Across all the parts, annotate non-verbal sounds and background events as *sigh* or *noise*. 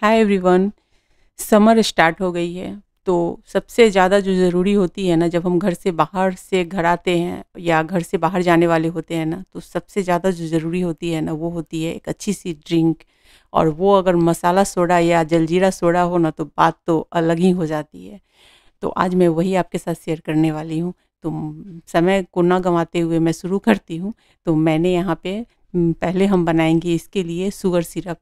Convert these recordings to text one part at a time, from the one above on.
hi everyone summer start हो गई है तो सबसे ज़्यादा जो ज़रूरी होती है ना जब हम घर से बाहर से घर आते हैं या घर से बाहर जाने वाले होते हैं ना तो सबसे ज़्यादा जो ज़रूरी होती है ना वो होती है एक अच्छी सी ड्रिंक और वो अगर मसाला सोडा या जलजीरा सोडा हो ना तो बात तो अलग ही हो जाती है तो आज मैं वही आपके साथ शेयर करने वाली हूँ तो समय को ना गंवाते हुए मैं शुरू करती हूँ तो मैंने यहाँ पे पहले हम बनाएंगे इसके लिए शुगर सिरप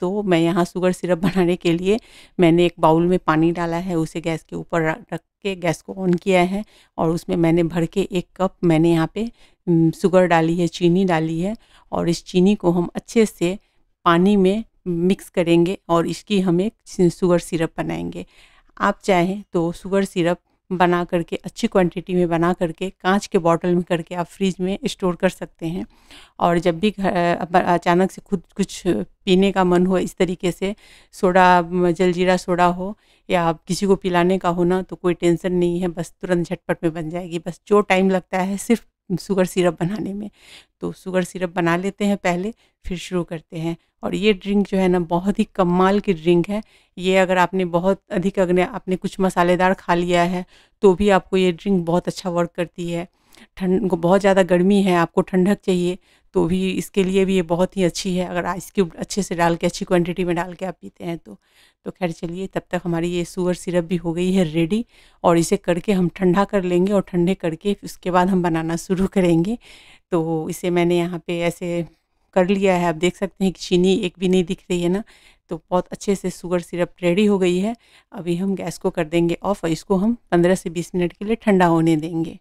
तो मैं यहाँ शुगर सिरप बनाने के लिए मैंने एक बाउल में पानी डाला है उसे गैस के ऊपर रख के गैस को ऑन किया है और उसमें मैंने भर के एक कप मैंने यहाँ पे शुगर डाली है चीनी डाली है और इस चीनी को हम अच्छे से पानी में मिक्स करेंगे और इसकी हम एक शुगर सिरप बनाएंगे आप चाहें तो शुगर सिरप बना करके अच्छी क्वांटिटी में बना करके कांच के बॉटल में करके आप फ्रिज में स्टोर कर सकते हैं और जब भी अचानक से खुद कुछ पीने का मन हो इस तरीके से सोडा जलजीरा सोडा हो या आप किसी को पिलाने का हो ना तो कोई टेंशन नहीं है बस तुरंत झटपट में बन जाएगी बस जो टाइम लगता है सिर्फ शुगर सिरप बनाने में तो शुगर सिरप बना लेते हैं पहले फिर शुरू करते हैं और ये ड्रिंक जो है ना बहुत ही कमाल की ड्रिंक है ये अगर आपने बहुत अधिक अगर आपने कुछ मसालेदार खा लिया है तो भी आपको ये ड्रिंक बहुत अच्छा वर्क करती है ठंड बहुत ज़्यादा गर्मी है आपको ठंडक चाहिए तो भी इसके लिए भी ये बहुत ही अच्छी है अगर आइस क्यूब अच्छे से डाल के अच्छी क्वांटिटी में डाल के आप पीते हैं तो तो खैर चलिए तब तक हमारी ये शुगर सिरप भी हो गई है रेडी और इसे करके हम ठंडा कर लेंगे और ठंडे करके उसके बाद हम बनाना शुरू करेंगे तो इसे मैंने यहाँ पे ऐसे कर लिया है आप देख सकते हैं कि चीनी एक भी नहीं दिख रही है ना तो बहुत अच्छे से शुगर सिरप रेडी हो गई है अभी हम गैस को कर देंगे ऑफ और इसको हम 15 से 20 मिनट के लिए ठंडा होने देंगे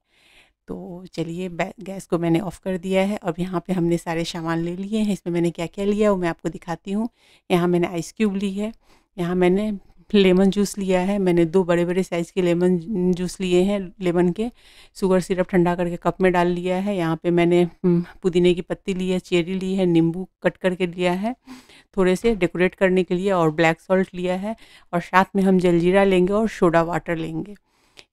तो चलिए गैस को मैंने ऑफ़ कर दिया है अब यहाँ पे हमने सारे सामान ले लिए हैं इसमें मैंने क्या क्या लिया वो मैं आपको दिखाती हूँ यहाँ मैंने आइस क्यूब ली है यहाँ मैंने लेमन जूस लिया है मैंने दो बड़े बड़े साइज़ के लेमन जूस लिए हैं लेमन के शुगर सिरप ठंडा करके कप में डाल लिया है यहाँ पे मैंने हम्म, पुदीने की पत्ती ली है चेरी ली है नींबू कट करके लिया है थोड़े से डेकोरेट करने के लिए और ब्लैक सॉल्ट लिया है और साथ में हम जलजीरा लेंगे और सोडा वाटर लेंगे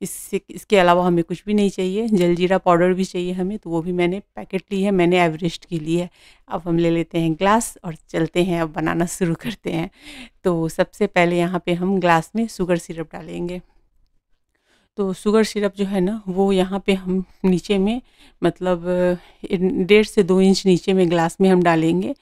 इससे इसके अलावा हमें कुछ भी नहीं चाहिए जलजीरा पाउडर भी चाहिए हमें तो वो भी मैंने पैकेट ली है मैंने एवरेस्ट की ली है अब हम ले लेते हैं ग्लास और चलते हैं अब बनाना शुरू करते हैं तो सबसे पहले यहाँ पे हम ग्लास में शुगर सिरप डालेंगे तो शुगर सिरप जो है ना वो यहाँ पे हम नीचे में मतलब डेढ़ से दो इंच नीचे में ग्लास में हम डालेंगे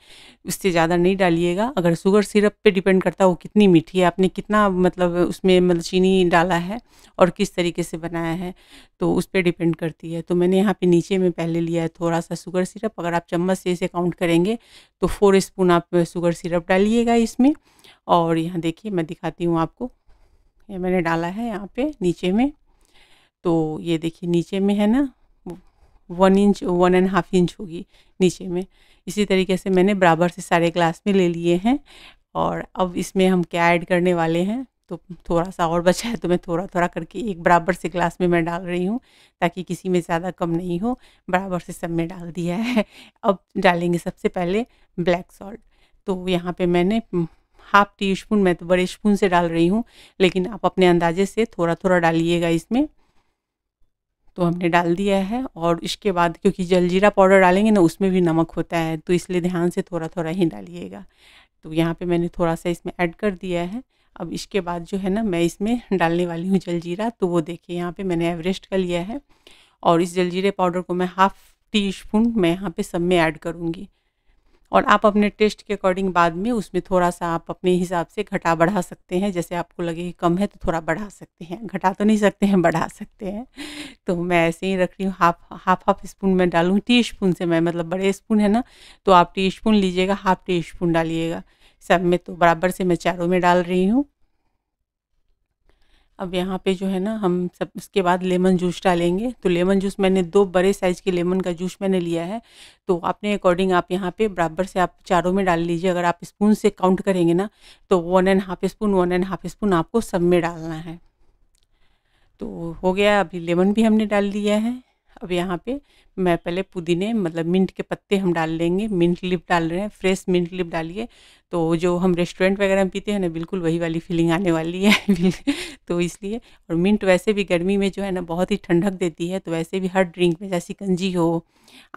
उससे ज़्यादा नहीं डालिएगा अगर शुगर सिरप पे डिपेंड करता है वो कितनी मीठी है आपने कितना मतलब उसमें मतलब चीनी डाला है और किस तरीके से बनाया है तो उस पर डिपेंड करती है तो मैंने यहाँ पे नीचे में पहले लिया है थोड़ा सा शुगर सिरप अगर आप चम्मच से इसे काउंट करेंगे तो फोर स्पून आप शुगर सिरप डालिएगा इसमें और यहाँ देखिए मैं दिखाती हूँ आपको ये मैंने डाला है यहाँ पे नीचे में तो ये देखिए नीचे में है ना one inch one and half inch होगी नीचे में इसी तरीके से मैंने बराबर से सारे ग्लास में ले लिए हैं और अब इसमें हम क्या ऐड करने वाले हैं तो थोड़ा सा और बचा है तो मैं थोड़ा थोड़ा करके एक बराबर से ग्लास में मैं डाल रही हूँ ताकि किसी में ज़्यादा कम नहीं हो बराबर से सब में डाल दिया है अब डालेंगे सबसे पहले ब्लैक सॉल्ट तो यहाँ पे मैंने हाफ टी स्पून मैं तो बड़े स्पून से डाल रही हूँ लेकिन आप अपने अंदाजे से थोड़ा थोड़ा डालिएगा इसमें तो हमने डाल दिया है और इसके बाद क्योंकि जलजीरा पाउडर डालेंगे ना उसमें भी नमक होता है तो इसलिए ध्यान से थोड़ा थोड़ा ही डालिएगा तो यहाँ पे मैंने थोड़ा सा इसमें ऐड कर दिया है अब इसके बाद जो है ना मैं इसमें डालने वाली हूँ जलजीरा तो वो देखिए यहाँ पे मैंने एवरेस्ट का लिया है और इस जलजीरे पाउडर को मैं हाफ़ टी स्पून मैं यहाँ पर सब में ऐड करूँगी और आप अपने टेस्ट के अकॉर्डिंग बाद में उसमें थोड़ा सा आप अपने हिसाब से घटा बढ़ा सकते हैं जैसे आपको लगे कम है तो थोड़ा बढ़ा सकते हैं घटा तो नहीं सकते हैं बढ़ा सकते हैं तो मैं ऐसे ही रख रही हूँ हाफ हाफ हाफ स्पून मैं डालूँ टी स्पून से मैं मतलब बड़े स्पून है ना तो आप टी स्पून लीजिएगा हाफ टी स्पून डालिएगा सब में तो बराबर से मैं चारों में डाल रही हूँ अब यहाँ पे जो है ना हम सब इसके बाद लेमन जूस डालेंगे तो लेमन जूस मैंने दो बड़े साइज़ के लेमन का जूस मैंने लिया है तो आपने अकॉर्डिंग आप यहाँ पे बराबर से आप चारों में डाल लीजिए अगर आप स्पून से काउंट करेंगे ना तो one and half spoon one and half spoon आपको सब में डालना है तो हो गया अभी लेमन भी हमने डाल दिया है अब यहाँ पे मैं पहले पुदीने मतलब मिंट के पत्ते हम डाल लेंगे मिंट लिप डाल रहे हैं फ्रेश मिंट लिप डालिए तो जो हम रेस्टोरेंट वगैरह में पीते हैं ना बिल्कुल वही वाली फीलिंग आने वाली है *laughs* तो इसलिए और मिंट वैसे भी गर्मी में जो है ना बहुत ही ठंडक देती है तो वैसे भी हर ड्रिंक में जैसे कंजी हो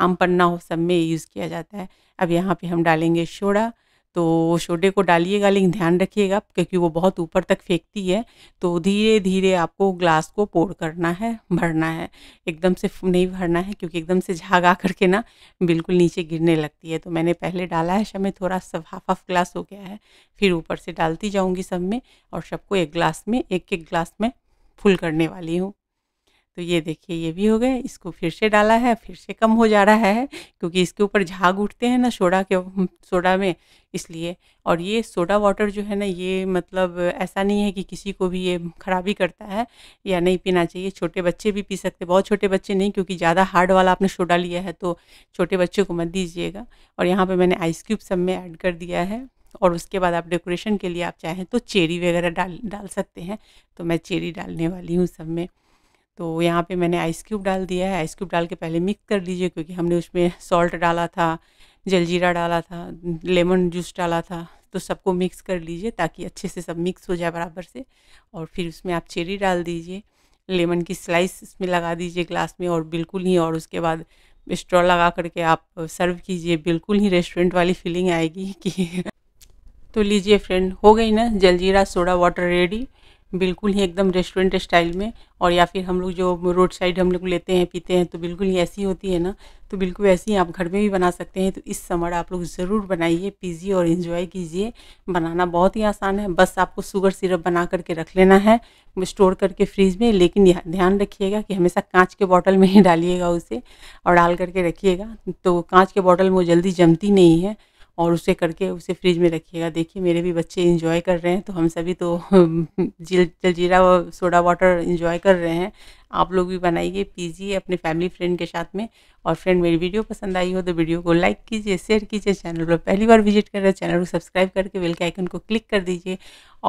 आम पन्ना हो सब में यूज़ किया जाता है अब यहाँ पर हम डालेंगे सोडा तो शोडे को डालिएगा लेकिन ध्यान रखिएगा क्योंकि वो बहुत ऊपर तक फेंकती है तो धीरे धीरे आपको ग्लास को पोर करना है भरना है एकदम से नहीं भरना है क्योंकि एकदम से झाग आ करके ना बिल्कुल नीचे गिरने लगती है तो मैंने पहले डाला है सब में थोड़ा सब हाफ हाफ ग्लास हो गया है फिर ऊपर से डालती जाऊँगी सब में और सबको एक ग्लास में एक एक ग्लास में फुल करने वाली हूँ तो ये देखिए ये भी हो गए इसको फिर से डाला है फिर से कम हो जा रहा है क्योंकि इसके ऊपर झाग उठते हैं ना सोडा के सोडा में इसलिए और ये सोडा वाटर जो है ना ये मतलब ऐसा नहीं है कि किसी को भी ये ख़राबी करता है या नहीं पीना चाहिए छोटे बच्चे भी पी सकते बहुत छोटे बच्चे नहीं क्योंकि ज़्यादा हार्ड वाला आपने सोडा लिया है तो छोटे बच्चे को मत दीजिएगा और यहाँ पर मैंने आइस क्यूब सब में ऐड कर दिया है और उसके बाद आप डेकोरेशन के लिए आप चाहें तो चेरी वगैरह डाल डाल सकते हैं तो मैं चेरी डालने वाली हूँ सब में तो यहाँ पे मैंने आइस क्यूब डाल दिया है आइस क्यूब डाल के पहले मिक्स कर लीजिए क्योंकि हमने उसमें सॉल्ट डाला था जलजीरा डाला था लेमन जूस डाला था तो सबको मिक्स कर लीजिए ताकि अच्छे से सब मिक्स हो जाए बराबर से और फिर उसमें आप चेरी डाल दीजिए लेमन की स्लाइस इसमें लगा दीजिए ग्लास में और बिल्कुल ही और उसके बाद स्ट्रॉ लगा करके आप सर्व कीजिए बिल्कुल ही रेस्टोरेंट वाली फीलिंग आएगी कि *laughs* तो लीजिए फ्रेंड हो गई ना जलजीरा सोडा वाटर रेडी बिल्कुल ही एकदम रेस्टोरेंट स्टाइल में और या फिर हम लोग जो रोड साइड हम लोग लेते हैं पीते हैं तो बिल्कुल ही ऐसी होती है ना तो बिल्कुल ऐसी ही आप घर में भी बना सकते हैं तो इस समर आप लोग ज़रूर बनाइए पीजिए और इन्जॉय कीजिए बनाना बहुत ही आसान है बस आपको शुगर सिरप बना करके रख लेना है स्टोर करके फ्रीज में लेकिन ध्यान रखिएगा कि हमेशा कांच के बॉटल में ही डालिएगा उसे और डाल करके रखिएगा तो कांच के बॉटल में वो जल्दी जमती नहीं है और उसे करके उसे फ्रिज में रखिएगा देखिए मेरे भी बच्चे इंजॉय कर रहे हैं तो हम सभी तो जल जीरा और सोडा वाटर इंजॉय कर रहे हैं आप लोग भी बनाइए पीजिए अपने फैमिली फ्रेंड के साथ में और फ्रेंड मेरी वीडियो पसंद आई हो तो वीडियो को लाइक कीजिए शेयर कीजिए चैनल पर पहली बार विजिट कर रहे हैं चैनल को सब्सक्राइब करके बेल के आइकन को क्लिक कर दीजिए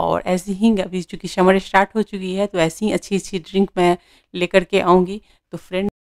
और ऐसी ही अभी चूँकि समर स्टार्ट हो चुकी है तो ऐसी ही अच्छी अच्छी ड्रिंक मैं लेकर के आऊँगी तो फ्रेंड